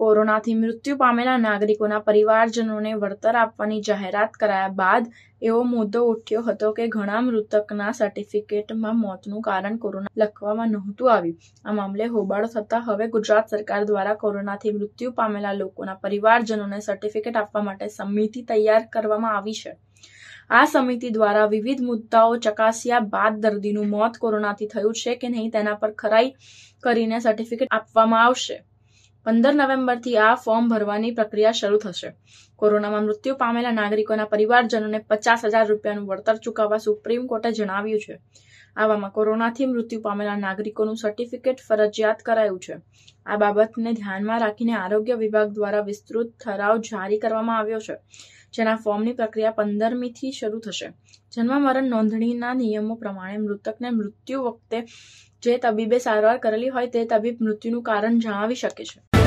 કોરોનાથી મૃત્યુ પામેલા નાગરિકોના પરિવારજનોને વળતર આપવાની જાહેરાત કરાયા બાદ એવો મુદ્દો ઉઠ્યો હતો કે ઘણા મૃતકના સર્ટિફિકેટમાં મોતનું કારણ કોરોના લખવામાં નહોતું આવ્યું આ મામલે હોબાળો થતાં હવે ગુજરાત સરકાર દ્વારા કોરોનાથી મૃત્યુ પામેલા લોકોના પરિવારજનોને સર્ટિફિકેટ આપવા માટે સમિતિ તૈયાર કરવામાં આવી છે આ સમિતિ દ્વારા વિવિધ મુદ્દાઓ ચકાસ્યા બાદ દર્દીનું મોત કોરોનાથી થયું છે કે નહીં તેના પર ખરાઈ કરીને સર્ટિફિકેટ આપવામાં આવશે પંદર નવેમ્બરથી આ ફોર્મ ભરવાની પ્રક્રિયા શરૂ થશે કોરોનામાં મૃત્યુ પામેલા નાગરિકોના પરિવારજનોને પચાસ હજાર રૂપિયાનું વળતર ચૂકવવા સુપ્રીમ કોર્ટે જણાવ્યું છે આવામાં કોરોનાથી મૃત્યુ પામેલા નાગરિકોનું સર્ટિફિકેટ ફરજિયાત કરાયું છે આ બાબતને ધ્યાનમાં રાખીને આરોગ્ય વિભાગ દ્વારા વિસ્તૃત ઠરાવ જારી કરવામાં આવ્યો છે જેના ફોર્મની પ્રક્રિયા પંદરમીથી શરૂ થશે જન્મ મરણ નોંધણીના નિયમો પ્રમાણે મૃતકને મૃત્યુ વખતે જે તબીબે સારવાર કરેલી હોય તે તબીબ મૃત્યુનું કારણ જણાવી શકે છે